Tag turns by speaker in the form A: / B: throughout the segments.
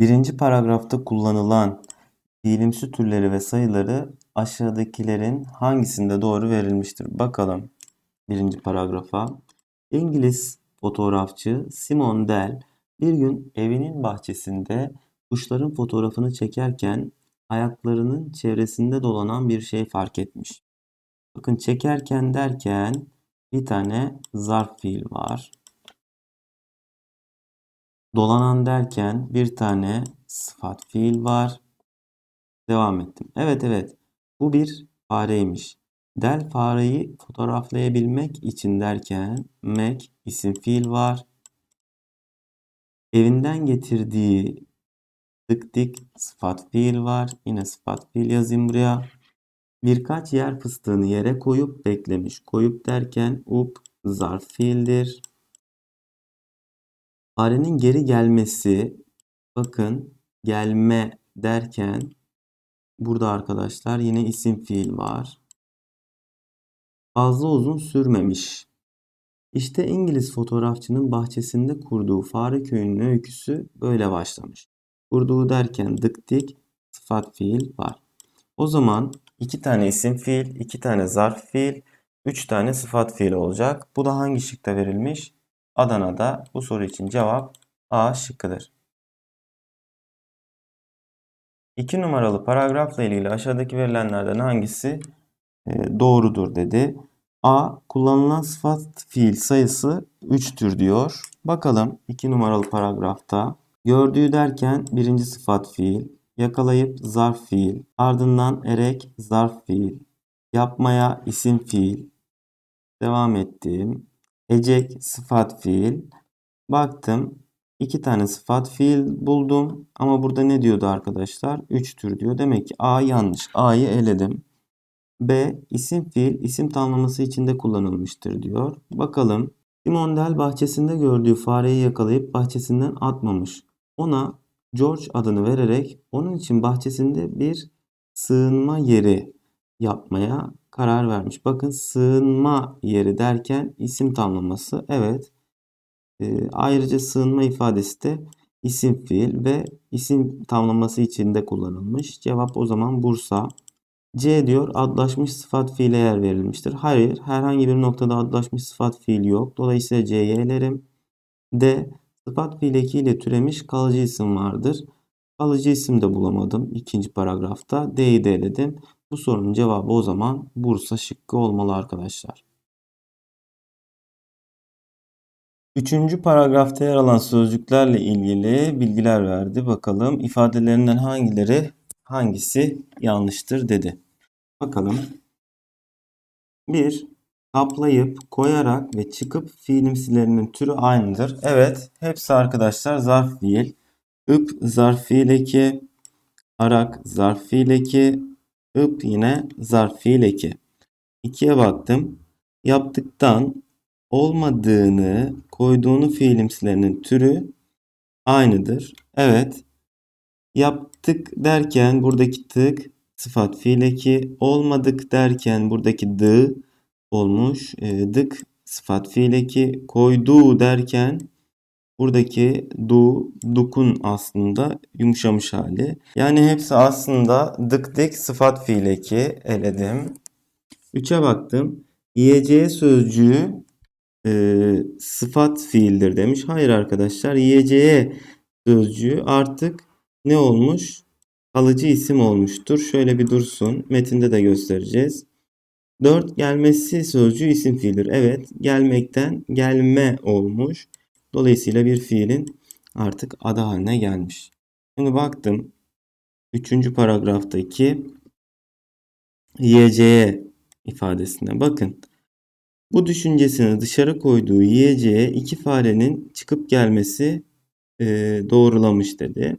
A: Birinci paragrafta kullanılan fiilimsi türleri ve sayıları aşağıdakilerin hangisinde doğru verilmiştir? Bakalım birinci paragrafa. İngiliz fotoğrafçı Simon Dell bir gün evinin bahçesinde kuşların fotoğrafını çekerken ayaklarının çevresinde dolanan bir şey fark etmiş. Bakın çekerken derken bir tane zarf fiil var. Dolanan derken bir tane sıfat fiil var. Devam ettim. Evet evet bu bir fareymiş. Del fareyi fotoğraflayabilmek için derken mek isim fiil var. Evinden getirdiği dik dik sıfat fiil var. Yine sıfat fiil yazayım buraya. Birkaç yer fıstığını yere koyup beklemiş. Koyup derken up zarf fiildir farenin geri gelmesi bakın gelme derken burada arkadaşlar yine isim fiil var. Fazla uzun sürmemiş. İşte İngiliz fotoğrafçının bahçesinde kurduğu fare köyünün öyküsü böyle başlamış. Kurduğu derken dık dik sıfat fiil var. O zaman iki tane isim fiil, iki tane zarf fiil, üç tane sıfat fiil olacak. Bu da hangi şıkta verilmiş? Adana'da bu soru için cevap A şıkkıdır. 2 numaralı paragrafla ilgili aşağıdaki verilenlerden hangisi e, doğrudur dedi. A. Kullanılan sıfat fiil sayısı 3'tür diyor. Bakalım 2 numaralı paragrafta. Gördüğü derken birinci sıfat fiil, yakalayıp zarf fiil, ardından erek zarf fiil, yapmaya isim fiil. Devam ettiğim. Ecek sıfat fiil. Baktım iki tane sıfat fiil buldum. Ama burada ne diyordu arkadaşlar? Üç tür diyor. Demek ki A yanlış. A'yı eledim. B isim fiil isim tanımlaması içinde kullanılmıştır diyor. Bakalım Simondel bahçesinde gördüğü fareyi yakalayıp bahçesinden atmamış. Ona George adını vererek onun için bahçesinde bir sığınma yeri yapmaya karar vermiş. Bakın sığınma yeri derken isim tamlaması. Evet. E, ayrıca sığınma ifadesi de isim fiil ve isim tamlaması içinde kullanılmış. Cevap o zaman Bursa. C diyor adlaşmış sıfat fiile yer verilmiştir. Hayır herhangi bir noktada adlaşmış sıfat fiil yok. Dolayısıyla C'ye elerim. D sıfat fiil ekiyle türemiş kalıcı isim vardır. Kalıcı isim de bulamadım ikinci paragrafta. D'yi de eledim. Bu sorunun cevabı o zaman Bursa şıkkı olmalı arkadaşlar. Üçüncü paragrafta yer alan sözcüklerle ilgili bilgiler verdi. Bakalım ifadelerinden hangileri hangisi yanlıştır dedi. Bakalım. 1. Kaplayıp, koyarak ve çıkıp fiilimsilerinin türü aynıdır. Evet, hepsi arkadaşlar zarf fiil. Ip zarf fiil eki, arak zarf fiil eki, Ipt yine zarf fiil eki. 2'ye baktım. Yaptıktan olmadığını koyduğunu fiilimsilerinin türü aynıdır. Evet. Yaptık derken buradaki tık sıfat fiil eki. Olmadık derken buradaki dı olmuş. E, dık sıfat fiil eki. koydu derken Buradaki du, dukun aslında yumuşamış hali. Yani hepsi aslında dık dik sıfat fiileki eledim. Üçe baktım. Yiyeceği sözcüğü e, sıfat fiildir demiş. Hayır arkadaşlar yiyeceği sözcüğü artık ne olmuş? Kalıcı isim olmuştur. Şöyle bir dursun. Metinde de göstereceğiz. 4 gelmesi sözcüğü isim fiildir. Evet gelmekten gelme olmuş. Dolayısıyla bir fiilin artık adı haline gelmiş. Şimdi baktım. Üçüncü paragraftaki yiyeceğe ifadesine bakın. Bu düşüncesini dışarı koyduğu yiyeceğe iki farenin çıkıp gelmesi e, doğrulamış dedi.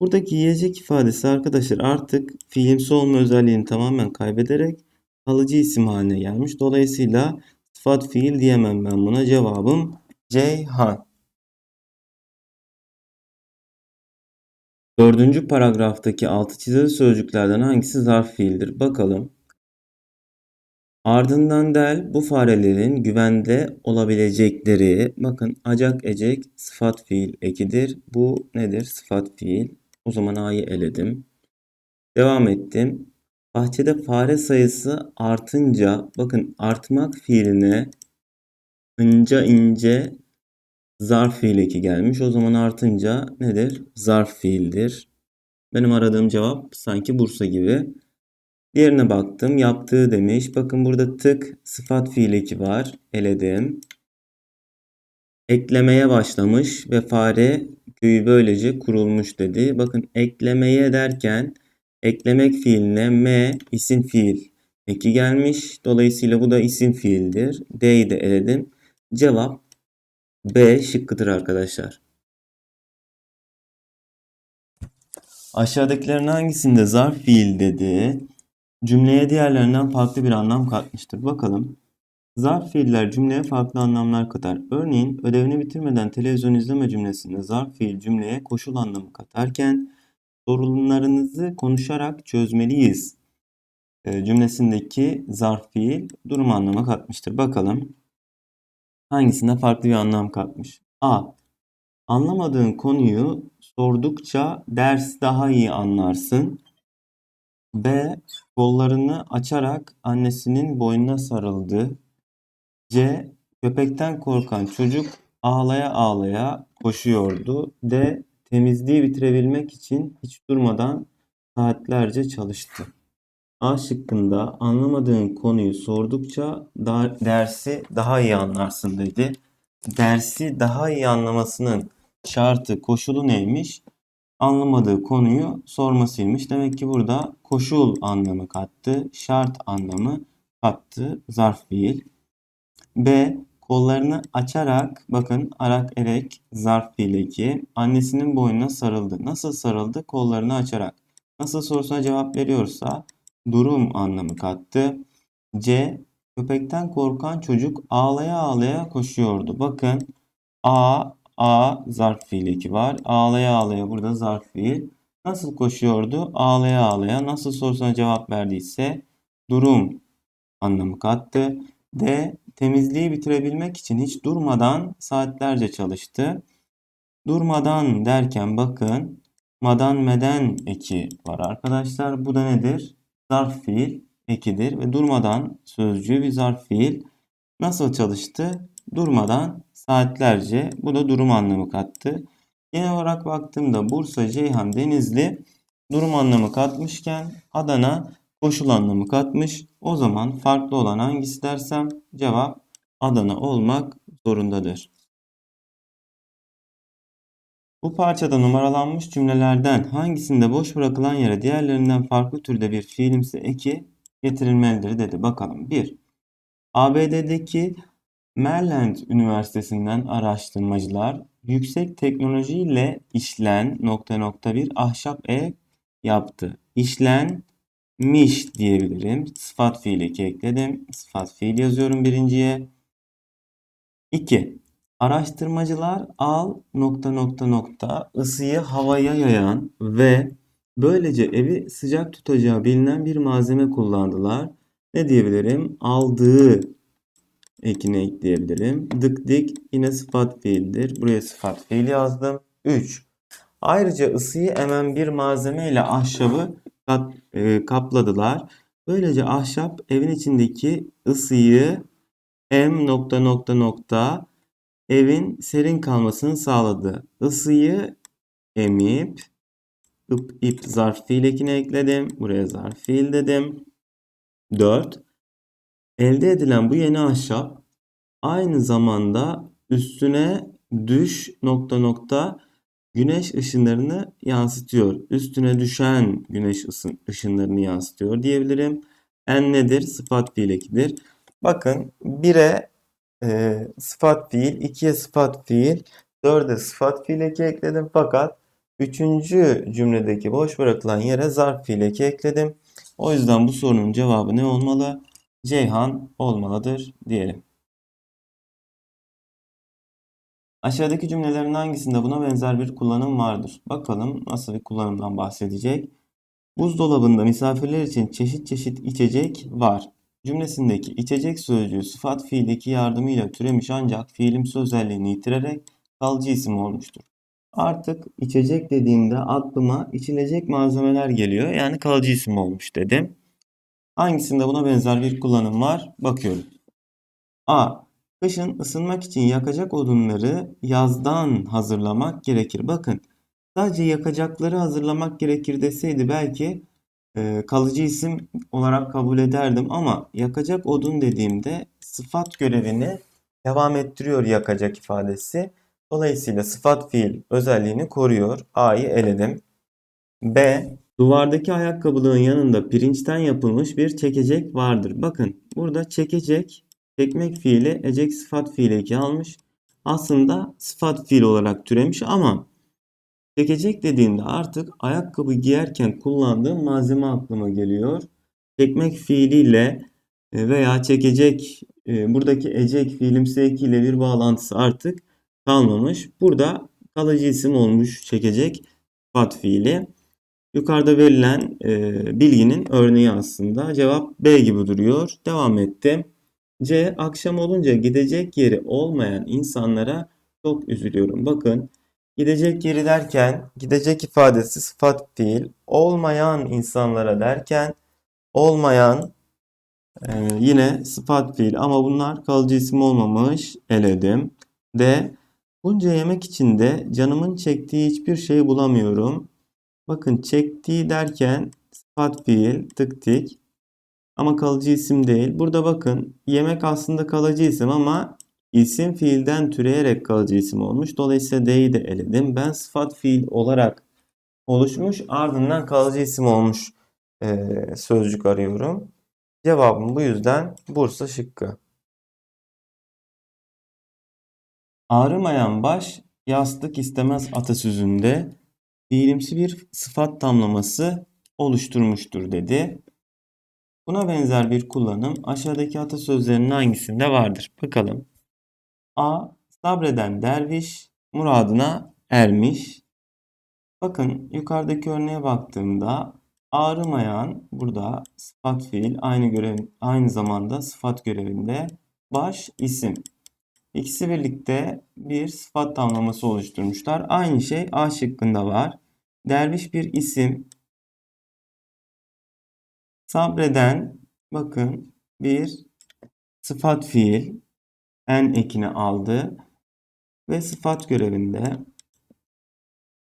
A: Buradaki yiyecek ifadesi arkadaşlar artık fiilimsi olma özelliğini tamamen kaybederek kalıcı isim haline gelmiş. Dolayısıyla sıfat fiil diyemem ben buna cevabım Ceyhan Dördüncü paragraftaki altı çizili sözcüklerden hangisi zarf fiildir? Bakalım. Ardından del bu farelerin güvende olabilecekleri bakın acak ecek sıfat fiil ekidir. Bu nedir? Sıfat fiil. O zaman A'yı eledim. Devam ettim. Bahçede fare sayısı artınca bakın artmak fiiline ince ince zarf fiil eki gelmiş. O zaman artınca nedir? Zarf fiildir. Benim aradığım cevap sanki Bursa gibi. Diğerine baktım. Yaptığı demiş. Bakın burada tık sıfat fiil eki var. Eledim. Eklemeye başlamış ve fare köyü böylece kurulmuş dedi. Bakın eklemeye derken eklemek fiiline m isim fiil eki gelmiş. Dolayısıyla bu da isim fiildir. D'yi de eledim. Cevap B şıkkıdır arkadaşlar. Aşağıdakilerin hangisinde zarf fiil dedi? Cümleye diğerlerinden farklı bir anlam katmıştır. Bakalım. Zarf fiiller cümleye farklı anlamlar katar. Örneğin ödevini bitirmeden televizyon izleme cümlesinde zarf fiil cümleye koşul anlamı katarken sorunlarınızı konuşarak çözmeliyiz e, cümlesindeki zarf fiil durum anlamı katmıştır. Bakalım hangisinde farklı bir anlam katmış? A. Anlamadığın konuyu sordukça ders daha iyi anlarsın. B. Kollarını açarak annesinin boynuna sarıldı. C. Köpekten korkan çocuk ağlaya ağlaya koşuyordu. D. Temizliği bitirebilmek için hiç durmadan saatlerce çalıştı. A şıkkında anlamadığın konuyu sordukça dersi daha iyi anlarsın dedi. Dersi daha iyi anlamasının şartı, koşulu neymiş? Anlamadığı konuyu sormasıymış. Demek ki burada koşul anlamı kattı, şart anlamı kattı, zarf fiil. B. Kollarını açarak, bakın arak erek, zarf fiil annesinin boynuna sarıldı. Nasıl sarıldı? Kollarını açarak. Nasıl sorusuna cevap veriyorsa durum anlamı kattı. C. Köpekten korkan çocuk ağlaya ağlaya koşuyordu. Bakın A, A zarf fiil eki var. Ağlaya ağlaya burada zarf fiil. Nasıl koşuyordu? Ağlaya ağlaya. Nasıl sorusuna cevap verdiyse durum anlamı kattı. D. Temizliği bitirebilmek için hiç durmadan saatlerce çalıştı. Durmadan derken bakın madan meden eki var arkadaşlar. Bu da nedir? zarf fiil ekidir ve durmadan sözcüğü bir zarf fiil nasıl çalıştı? Durmadan saatlerce bu da durum anlamı kattı. Genel olarak baktığımda Bursa, Ceyhan, Denizli durum anlamı katmışken Adana koşul anlamı katmış. O zaman farklı olan hangisi dersem cevap Adana olmak zorundadır. Bu parçada numaralanmış cümlelerden hangisinde boş bırakılan yere diğerlerinden farklı türde bir fiilimsi eki getirilmelidir dedi. Bakalım. 1. ABD'deki Maryland Üniversitesi'nden araştırmacılar yüksek teknolojiyle işlen nokta nokta bir ahşap ev yaptı. İşlenmiş diyebilirim. Sıfat fiili ekledim. Sıfat fiil yazıyorum birinciye. 2. Araştırmacılar al nokta nokta nokta ısıyı havaya yayan ve böylece evi sıcak tutacağı bilinen bir malzeme kullandılar. Ne diyebilirim? Aldığı ekine ekleyebilirim. Dık dik yine sıfat fiildir. Buraya sıfat fiil yazdım. 3. Ayrıca ısıyı emen bir malzeme ile ahşabı kat, e, kapladılar. Böylece ahşap evin içindeki ısıyı m nokta nokta nokta evin serin kalmasını sağladı. Isıyı emip ıp ip zarf fiil ekledim. Buraya zarf fiil dedim. 4. Elde edilen bu yeni ahşap aynı zamanda üstüne düş nokta nokta güneş ışınlarını yansıtıyor. Üstüne düşen güneş ışınlarını yansıtıyor diyebilirim. En nedir? Sıfat fiil ekidir. Bakın 1'e e, sıfat fiil, 2'ye sıfat fiil, 4'e sıfat fiil eki ekledim. Fakat 3. cümledeki boş bırakılan yere zarf fiil eki ekledim. O yüzden bu sorunun cevabı ne olmalı? Ceyhan olmalıdır diyelim. Aşağıdaki cümlelerin hangisinde buna benzer bir kullanım vardır? Bakalım nasıl bir kullanımdan bahsedecek. Buzdolabında misafirler için çeşit çeşit içecek var cümlesindeki içecek sözcüğü sıfat fiildeki yardımıyla türemiş ancak fiilimsi özelliğini yitirerek kalıcı isim olmuştur. Artık içecek dediğimde aklıma içilecek malzemeler geliyor. Yani kalıcı isim olmuş dedim. Hangisinde buna benzer bir kullanım var? Bakıyorum. A. Kışın ısınmak için yakacak odunları yazdan hazırlamak gerekir. Bakın sadece yakacakları hazırlamak gerekir deseydi belki ee, kalıcı isim olarak kabul ederdim ama yakacak odun dediğimde sıfat görevini devam ettiriyor yakacak ifadesi. Dolayısıyla sıfat fiil özelliğini koruyor. A'yı eledim. B. Duvardaki ayakkabılığın yanında pirinçten yapılmış bir çekecek vardır. Bakın burada çekecek, çekmek fiili ecek sıfat fiili iki almış. Aslında sıfat fiil olarak türemiş ama Çekecek dediğinde artık ayakkabı giyerken kullandığım malzeme aklıma geliyor. Çekmek fiiliyle e, veya çekecek e, buradaki ecek fiilimsi ekiyle bir bağlantısı artık kalmamış. Burada kalıcı isim olmuş çekecek sıfat fiili. Yukarıda verilen e, bilginin örneği aslında. Cevap B gibi duruyor. Devam etti. C. Akşam olunca gidecek yeri olmayan insanlara çok üzülüyorum. Bakın Gidecek yeri derken gidecek ifadesi sıfat fiil olmayan insanlara derken olmayan e, yine sıfat fiil ama bunlar kalıcı isim olmamış eledim. D. Bunca yemek içinde canımın çektiği hiçbir şey bulamıyorum. Bakın çektiği derken sıfat fiil tık tik ama kalıcı isim değil. Burada bakın yemek aslında kalıcı isim ama İsim fiilden türeyerek kalıcı isim olmuş. Dolayısıyla D'yi de eledim. Ben sıfat fiil olarak oluşmuş. Ardından kalıcı isim olmuş e, sözcük arıyorum. Cevabım bu yüzden Bursa şıkkı.
B: Ağrımayan
A: baş yastık istemez atasözünde fiilimsi bir sıfat tamlaması oluşturmuştur dedi. Buna benzer bir kullanım aşağıdaki atasözlerinin hangisinde vardır? Bakalım. A. Sabreden derviş muradına ermiş. Bakın yukarıdaki örneğe baktığımda ağrımayan burada sıfat fiil aynı görev aynı zamanda sıfat görevinde baş isim. İkisi birlikte bir sıfat tamlaması oluşturmuşlar. Aynı şey A şıkkında var. Derviş bir isim. Sabreden bakın bir sıfat fiil en ekini aldı ve sıfat görevinde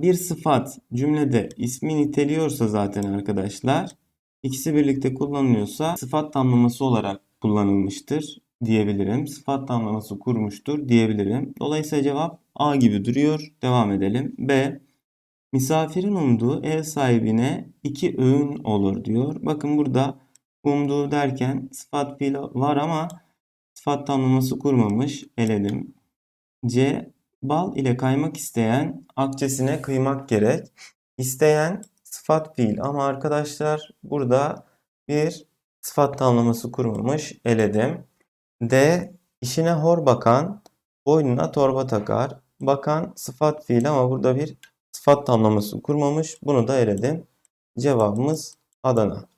A: bir sıfat cümlede ismi niteliyorsa zaten arkadaşlar ikisi birlikte kullanılıyorsa sıfat tamlaması olarak kullanılmıştır diyebilirim. Sıfat tamlaması kurmuştur diyebilirim. Dolayısıyla cevap A gibi duruyor. Devam edelim. B. Misafirin umduğu ev sahibine iki öğün olur diyor. Bakın burada umduğu derken sıfat fiil var ama Sıfat tamlaması kurmamış. Eledim. C. Bal ile kaymak isteyen akçesine kıymak gerek. İsteyen sıfat fiil ama arkadaşlar burada bir sıfat tamlaması kurmamış. Eledim. D. İşine hor bakan boynuna torba takar. Bakan sıfat fiil ama burada bir sıfat tamlaması kurmamış. Bunu da eledim. Cevabımız Adana.